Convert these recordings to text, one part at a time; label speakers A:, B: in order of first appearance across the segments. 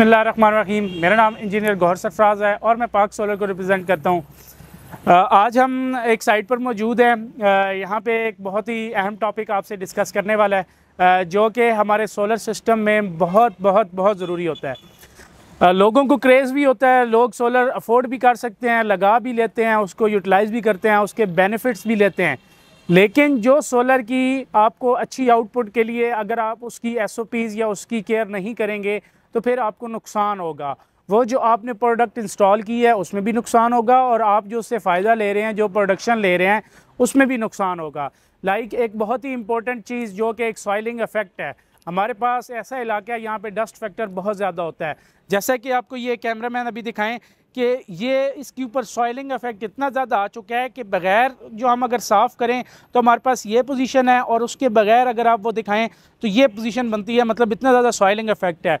A: बसमीम मेरा नाम इंजीनियर गौहर सरफराज है और मैं पाक सोलर को रिप्रेजेंट करता हूँ आज हम एक साइट पर मौजूद हैं यहाँ पे एक बहुत ही अहम टॉपिक आपसे डिस्कस करने वाला है जो कि हमारे सोलर सिस्टम में बहुत बहुत बहुत ज़रूरी होता है लोगों को क्रेज़ भी होता है लोग सोलर अफोर्ड भी कर सकते हैं लगा भी लेते हैं उसको यूटिलाइज़ भी करते हैं उसके बेनिफिट्स भी लेते हैं लेकिन जो सोलर की आपको अच्छी आउटपुट के लिए अगर आप उसकी एस या उसकी केयर नहीं करेंगे तो फिर आपको नुकसान होगा वो जो आपने प्रोडक्ट इंस्टॉल की है उसमें भी नुकसान होगा और आप जो उससे फ़ायदा ले रहे हैं जो प्रोडक्शन ले रहे हैं उसमें भी नुकसान होगा लाइक like एक बहुत ही इंपॉर्टेंट चीज़ जो कि एक सॉइलिंग इफ़ेक्ट है हमारे पास ऐसा इलाका है यहाँ पे डस्ट फैक्टर बहुत ज़्यादा होता है जैसा कि आपको ये कैमरा मैन अभी दिखाएं कि ये इसके ऊपर सॉइलिंग इफेक्ट इतना ज़्यादा आ चुका है कि बग़ैर जो हम अगर साफ़ करें तो हमारे पास ये पोजीशन है और उसके बग़ैर अगर आप वो दिखाएं तो ये पोजीशन बनती है मतलब इतना ज़्यादा सॉइलिंग इफेक्ट है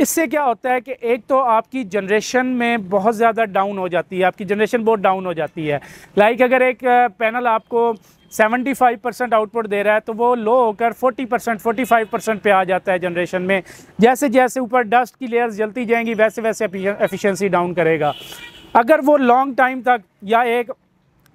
A: इससे क्या होता है कि एक तो आपकी जनरेशन में बहुत ज़्यादा डाउन हो जाती है आपकी जनरेशन बहुत डाउन हो जाती है लाइक अगर एक पैनल आपको 75 परसेंट आउटपुट दे रहा है तो वो लो होकर 40 परसेंट फोर्टी परसेंट पर आ जाता है जनरेशन में जैसे जैसे ऊपर डस्ट की लेयर्स जलती जाएंगी वैसे वैसे एफिशेंसी डाउन करेगा अगर वो लॉन्ग टाइम तक या एक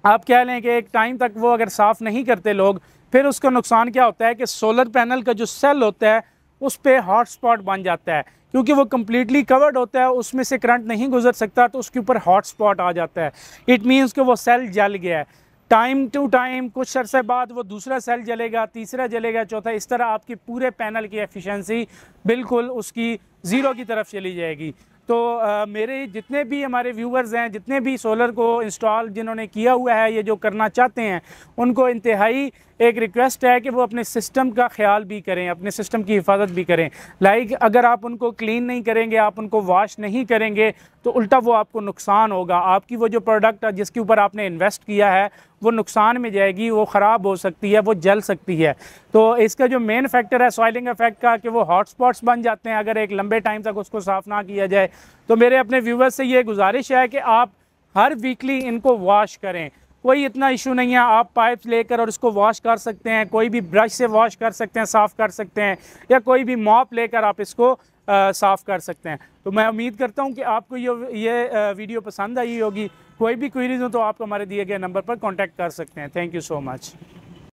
A: आप कह लें कि एक टाइम तक वो अगर साफ़ नहीं करते लोग फिर उसका नुकसान क्या होता है कि सोलर पैनल का जो सेल होता है उस पर हॉट स्पॉट बन जाता है क्योंकि वो कम्प्लीटली कवर्ड होता है उसमें से करंट नहीं गुजर सकता तो उसके ऊपर हॉट स्पॉट आ जाता है इट मीन्स कि वो सेल जल गया है टाइम टू टाइम कुछ अर्से बाद वो दूसरा सेल जलेगा तीसरा जलेगा चौथा इस तरह आपके पूरे पैनल की एफिशिएंसी बिल्कुल उसकी ज़ीरो की तरफ चली जाएगी तो आ, मेरे जितने भी हमारे व्यूवर्स हैं जितने भी सोलर को इंस्टॉल जिन्होंने किया हुआ है ये जो करना चाहते हैं उनको इंतहाई एक रिक्वेस्ट है कि वो अपने सिस्टम का ख्याल भी करें अपने सिस्टम की हिफाजत भी करें लाइक अगर आप उनको क्लीन नहीं करेंगे आप उनको वॉश नहीं करेंगे तो उल्टा वो आपको नुकसान होगा आपकी वो जो प्रोडक्ट जिसके ऊपर आपने इन्वेस्ट किया है वो नुकसान में जाएगी वो ख़राब हो सकती है वो जल सकती है तो इसका जो मेन फैक्टर है सॉइलिंग इफेक्ट का कि वो हॉटस्पॉट्स बन जाते हैं अगर एक लंबे टाइम तक उसको साफ़ ना किया जाए तो मेरे अपने व्यूवर्स से ये गुजारिश है कि आप हर वीकली इनको वॉश करें कोई इतना इशू नहीं है आप पाइप लेकर और इसको वॉश कर सकते हैं कोई भी ब्रश से वॉश कर सकते हैं साफ़ कर सकते हैं या कोई भी मॉप लेकर आप इसको साफ़ कर सकते हैं तो मैं उम्मीद करता हूं कि आपको ये ये वीडियो पसंद आई होगी कोई भी क्वेरीज हो तो आप हमारे दिए गए नंबर पर कांटेक्ट कर सकते हैं थैंक यू सो मच